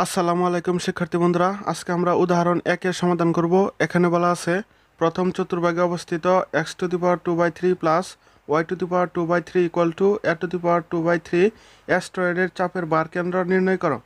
আসসালামু আলাইকুম শিক্ষার্থী বন্ধুরা আজকে আমরা উদাহরণ একের সমাধান করব এখানে বলা আছে প্রথম চতুর্ভাগে অবস্থিত X to the power two by three plus Y to the power two by three equal to A to the power two by three অ্যাস্ট্রয়েডের চাপের বার কেন্দ্র নির্ণয় করো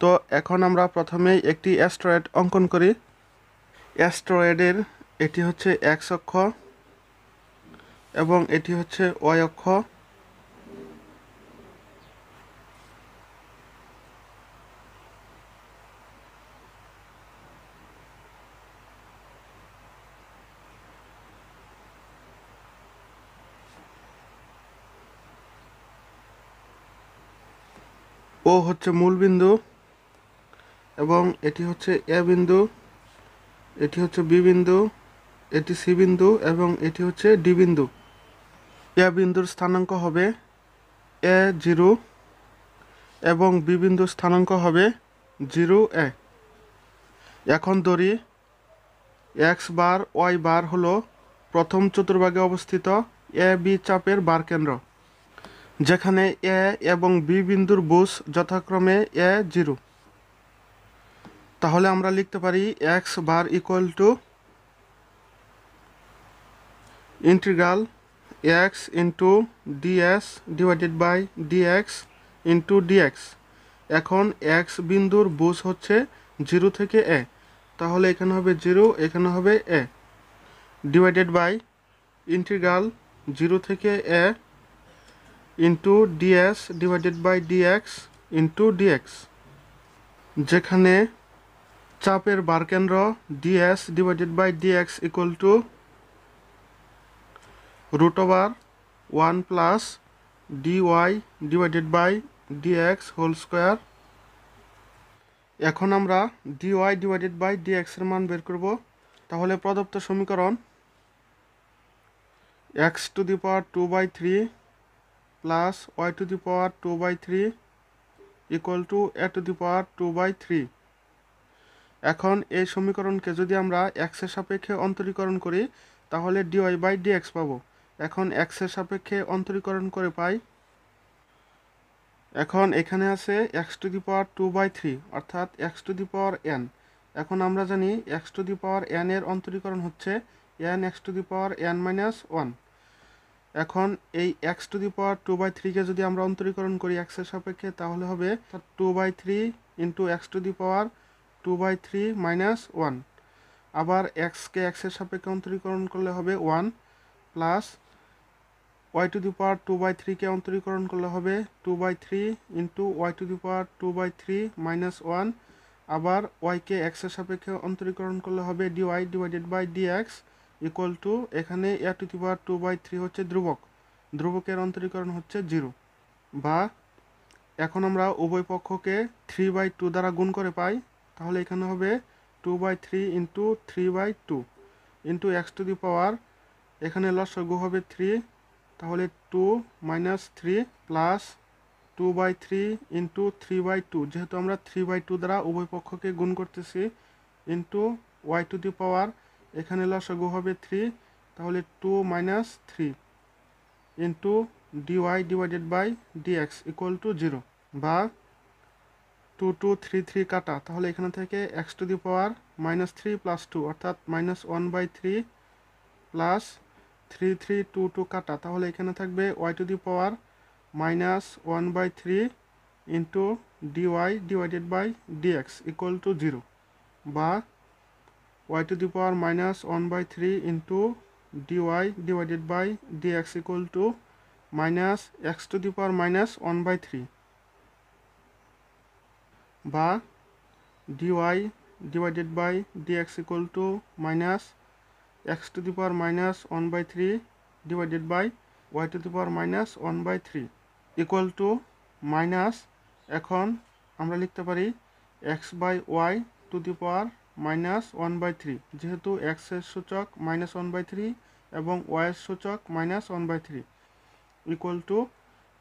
তো এখন আমরা প্রথমেই একটি অ্যাস্ট্রয়েড অঙ্কন করি অ্যাস্ট্রয়েডের এটি হচ্ছে এক্স অক্ষ এবং এটি হচ্ছে ওয়াই অক্ষ ও হচ্ছে মূল বিন্দু এবং এটি হচ্ছে এ বিন্দু এটি হচ্ছে বি বিন্দু এটি সি বিন্দু এবং এটি হচ্ছে ডি বিন্দু এ বিন্দুর স্থানাঙ্ক হবে এ জিরো এবং বি বিন্দুর স্থানাঙ্ক হবে জিরো এ এখন ধরি এক্স বার ওয়াই বার হলো প্রথম চতুর্ভাগে অবস্থিত এ বি চাপের বার কেন্দ্র যেখানে এ এবং বি বিন্দুর বুস যথাক্রমে এ জিরো তাহলে আমরা লিখতে পারি X bar equal to integral X into DS divided by dx into DX এখন এক্স বিন্দুর বুস হচ্ছে জিরো থেকে এ তাহলে এখানে হবে জিরো এখানে হবে A divided by integral zero থেকে A into DS divided by dx into DX যেখানে চাপের বারকেন্দ্র DS divided by dx equal to root over one plus dy divided by DX whole square এখন আমরা ডিওয়াই ডিভাইডেড বাই ডিএক্সের মান বের করব তাহলে প্রদত্ত সমীকরণ X to the power two by three plus Y to the power two by three equal to A to the power two by three এখন এই সমীকরণকে যদি আমরা এক্সের সাপেক্ষে অন্তরীকরণ করি তাহলে ডিওয়াই বাই ডি এক্স পাবো এখন এক্সের সাপেক্ষে অন্তরীকরণ করে পাই এখন এখানে আছে X to the power two by three অর্থাৎ X to the power N এখন আমরা জানি x to the power N এর অন্তরীকরণ হচ্ছে N X to the power N minus one এখন এই X to the power two by থ্রিকে যদি আমরা অন্তরীকরণ করি এক্সের সাপেক্ষে তাহলে হবে two by three into x to the power two by three minus one আবার এক্সকে এক্সের সাপেক্ষে অন্তরীকরণ করলে হবে one plus Y to the power two by থ্রিকে অন্তরীকরণ করলে হবে two by three into Y to the power two by three minus one আবার ওয়াইকে এক্সের সাপেক্ষে অন্তরীকরণ করলে হবে DY divided by D X equal to এখানে A to the power two by three হচ্ছে ধ্রুবক ধ্রুবকের অন্তরীকরণ হচ্ছে জিরো বা এখন আমরা উভয় পক্ষকে থ্রি বাই টু দ্বারা গুণ করে পাই তাহলে এখানে হবে two by three into three by two into x to the power এখানে লস গু হবে থ্রি তাহলে two minus three plus two by three into three by two যেহেতু আমরা থ্রি বাই টু দ্বারা উভয় পক্ষকে গুণ করতেছি into Y to the power এখানে লসাগু হবে থ্রি তাহলে two minus three into dy divided by dx equal to zero বা টু টু থ্রি থ্রি কাটা তাহলে এখানে থেকে x to the power minus three plus two অর্থাৎ minus one by three plus three three two two কাটা তাহলে এখানে থাকবে y to the power minus one by three into dy divided by dx equal to zero বা y to the power minus 1 by 3 into dy divided by dx equal to minus x to the power minus 1 by 3 বা dy divided by dx equal to minus x to the power minus 1 by 3 divided by y to the power minus 1 by 3 equal to minus এখন আমরা লিখতে পারি x by y to the power minus one by three যেহেতু এক্সের সূচক minus one by three এবং ওয়াইয়ের সূচক minus one by three equal to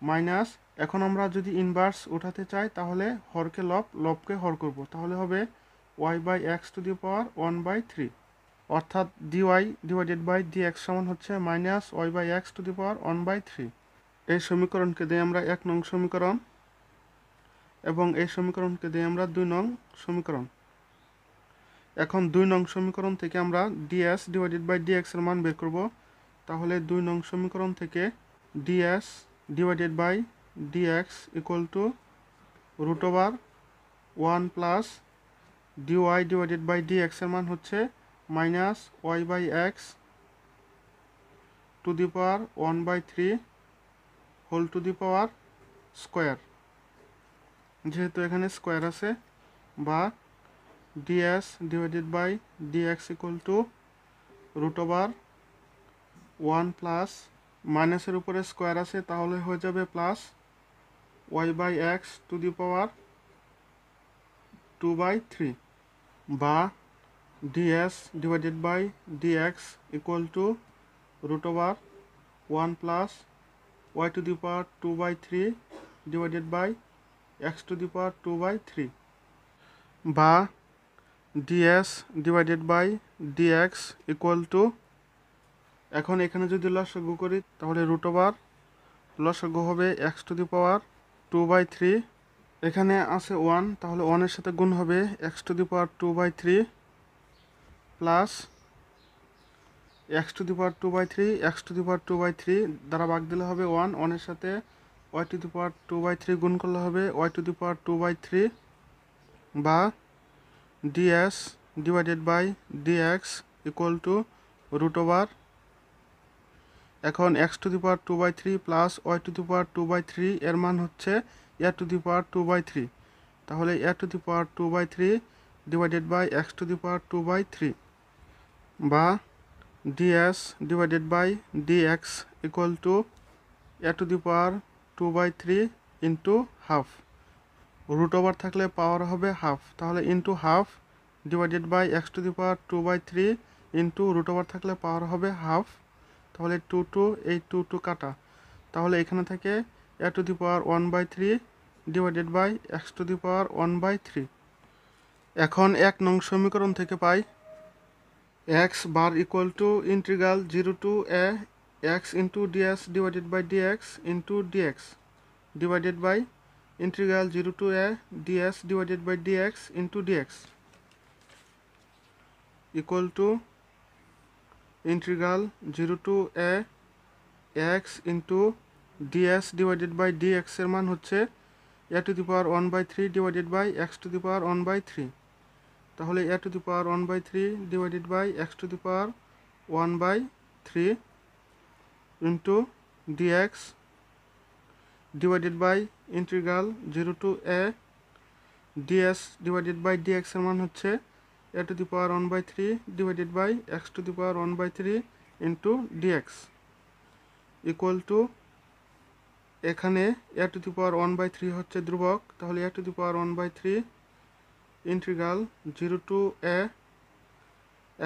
minus এখন আমরা যদি ইনভার্স উঠাতে চাই তাহলে হরকে লব লবকে হর করব তাহলে হবে y by x to the power one by three অর্থাৎ dy divided by D x সমান হচ্ছে minus y by x to the power one by three এই সমীকরণকে দিয়ে আমরা এক নং সমীকরণ এবং এই সমীকরণকে দিয়ে আমরা দুই নং সমীকরণ এখন দুই নং সমীকরণ থেকে আমরা ডিএস ডিভাইডেড বাই ডি এক্সের মান বের করব তাহলে দুই নং সমীকরণ থেকে ds divided by dx equal to root over one plus dy divided by d এক্সের মান হচ্ছে minus y by x to the power one by three whole to the power square যেহেতু এখানে স্কোয়ার আছে বা ds divided by dx equal to root over 1 plus মাইনাসের উপরে square আছে তাহলে হয়ে যাবে plus y by x to the power two by three বা ds divided by dx equal to root over one plus Y to the power two by three divided by x to the power two by three বা ds divided by dx equal to এখন এখানে যদি লসাগু করি তাহলে root over লসাগু হবে x to the power two by three এখানে আছে ওয়ান তাহলে ওয়ানের সাথে গুণ হবে x to the power two by three plus x to the power two by three x to the power two by three দ্বারা ভাগ দিলে হবে ওয়ান ওয়ানের সাথে y to the power two by three গুণ করলে হবে y to the power two by three বা ds divided by dx equal to root over এখন x to the power two by three plus Y to the power two by three এর মান হচ্ছে a to the power two by three তাহলে a to the power two by three divided by x to the power two by three বা ds divided by dx equal to A to the power two by three into half root over থাকলে power হবে half তাহলে into half divided by x to the power two by three into root over থাকলে power হবে half তাহলে two two এই two two কাটা তাহলে এখানে থেকে a to the power one by three divided by x to the power one by three এখন এক নং সমীকরণ থেকে পাই x bar equal to integral zero to a x into DS divided by dx into dx divided by integral 0 to a ds divided by dx into dx equal to integral 0 to a x into ds divided by dx এর মান হচ্ছে a to the power 1 by 3 divided by x to the power 1 by 3 তাহলে a to the power 1 by 3 divided by x to the power 1 by 3 into dx divided by integral zero to a ds divided by dx এর মান হচ্ছে a to the power one by three divided by x to the power one by three into dx equal to এখানে a to the power one by three হচ্ছে ধ্রুবক তাহলে a to the power one by three integral zero to a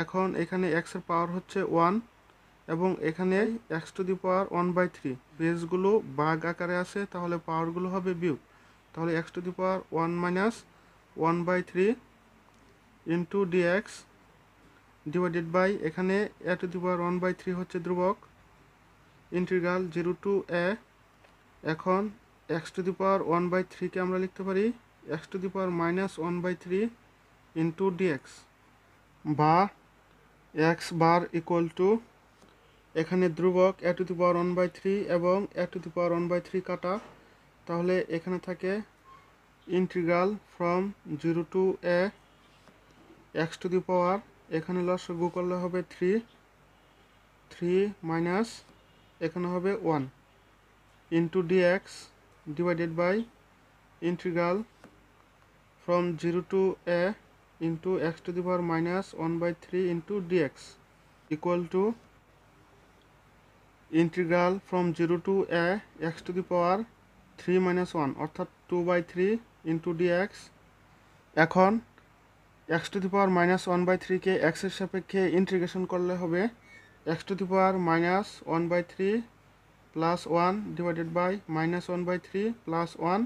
এখন এখানে এক্সের power হচ্ছে one এবং এখানে x to the power one by three বেসগুলো বাঘ আকারে আছে তাহলে পাওয়ারগুলো হবে বিউ তাহলে x to the power one minus one by three into dx divided by এখানে a to the power one by three হচ্ছে ধ্রুবক ইন্টিগ্রাল জিরো টু এ এখন x to the power one by থ্রিকে আমরা লিখতে পারি x to the power minus one by three into dx বা x bar equal to এখানে ধ্রুবক a to the power one by three এবং a to the power one by three কাটা তাহলে এখানে থাকে integral from zero to a x to the power এখানে লস গু করলে হবে থ্রি থ্রি মাইনাস এখানে হবে one into dx divided by integral from zero to a into x to the power minus one by three into dx equal to integral from zero to a x to the power three minus one অর্থাৎ two by three into d x এখন x to the power minus one by থ্রিকে এক্সের সাপেক্ষে integration করলে হবে x to the power minus one by three plus one divided by minus one by three plus one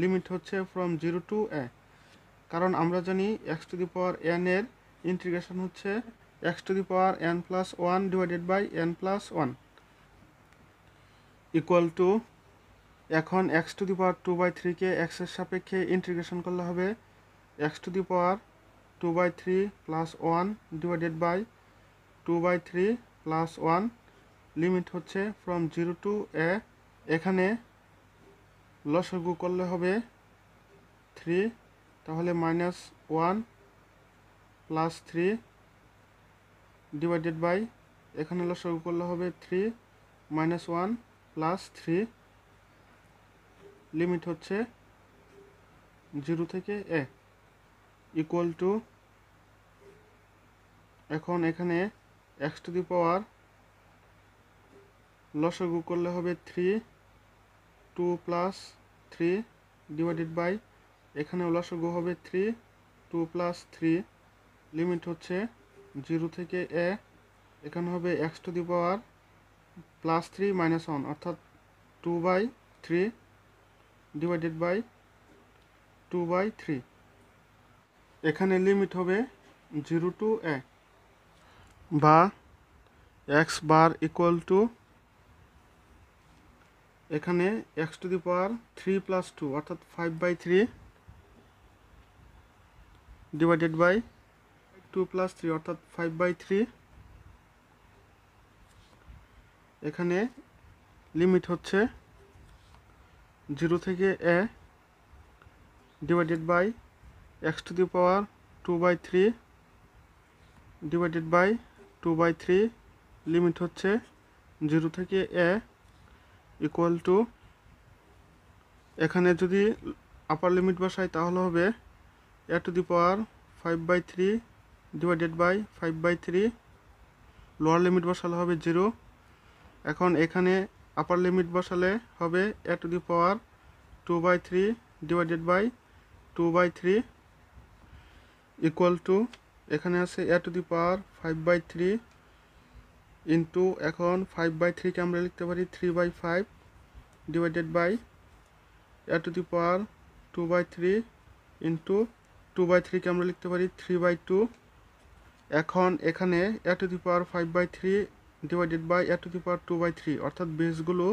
limit হচ্ছে from zero to a কারণ আমরা জানি x to the power N এর ইন্টিগ্রেশন হচ্ছে x to the power n plus one divided by n plus one equal to এখন x to the power two by থ্রিকে এক্সের সাপেক্ষে ইন্টিগ্রেশন করলে হবে x to the power two by three plus one divided by two by three plus one limit হচ্ছে from zero to a এখানে লসগু করলে হবে থ্রি তাহলে minus one plus three divided by এখানে লসগু করলে হবে three minus one plus three limit হচ্ছে জিরো থেকে এ ইকুয়াল টু এখন এখানে এক্স টু দি পাওয়ার লসগু করলে হবে three two plus three divided by এখানেও লসগু হবে three two plus three limit হচ্ছে জিরো থেকে এ এখানে হবে x to the power plus three minus one অর্থাৎ two by three divided by two by three এখানে লিমিট হবে জিরো টু এক বা এক্স বার ইকুয়াল টু এখানে x to the power three plus two অর্থাৎ five by three divided by two plus three অর্থাৎ five by three এখানে limit হচ্ছে zero থেকে a divided by x to the power two by three divided by two by three limit হচ্ছে zero থেকে a equal to এখানে যদি আপার limit বসাই তাহলে হবে a to the power five by three divided by five by three lower limit বসালে হবে zero এখন এখানে আপার লিমিট বসালে হবে a to the power two by three divided by two by three equal to এখানে আছে a to the power five by three into এখন five by থ্রিকে আমরা লিখতে পারি three by five divided by a to the power two by three into two by থ্রিকে আমরা লিখতে পারি থ্রি বাই টু এখন এখানে a to the power five by three divided by a to the power two by three অর্থাৎ বেসগুলো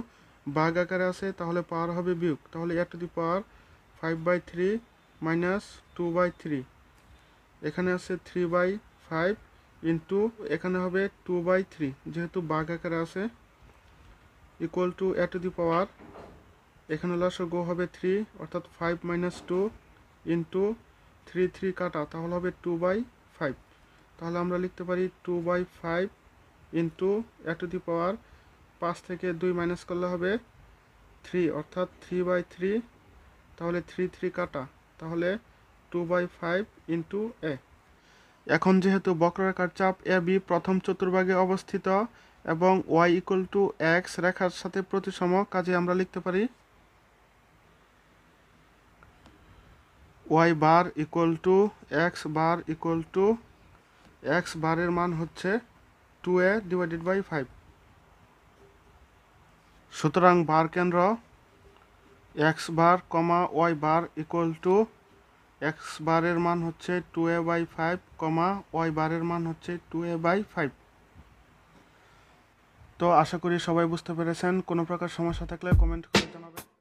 বাঘ আকারে আছে তাহলে পাওয়ার হবে বিয়োগ তাহলে a to the power five by three minus two by three এখানে আছে থ্রি বাই ফাইভ ইন্টু এখানে হবে টু বাই থ্রি যেহেতু বাঘ আকারে আছে equal to A to the power এখানে গো হবে থ্রি অর্থাৎ five minus two into three three কাটা তাহলে হবে টু বাই ফাইভ তাহলে আমরা লিখতে পারি টু বাই ফাইভ ইন্টু এক টু দি পাওয়ার পাঁচ থেকে দুই মাইনাস করলে হবে থ্রি অর্থাৎ থ্রি বাই থ্রি তাহলে থ্রি থ্রি কাটা তাহলে two by five into a এখন যেহেতু বক্ররেখার চাপ এ বি প্রথম চতুর্ভাগে অবস্থিত এবং ওয়াই ইকুয়াল টু এক্স রেখার সাথে প্রতিসম কাজে আমরা লিখতে পারি y bar equal to x bar equal to x বারের মান হচ্ছে two a divided by five সুতরাং বার কেন্দ্র এক্স বার কমা y bar equal to x বারের মান হচ্ছে টু এ বাই ফাইভ কমা ওয়াই বারের মান হচ্ছে টু এ বাই ফাইভ তো আশা করি সবাই বুঝতে পেরেছেন কোনো প্রকার সমস্যা থাকলে কমেন্ট করে জানাবেন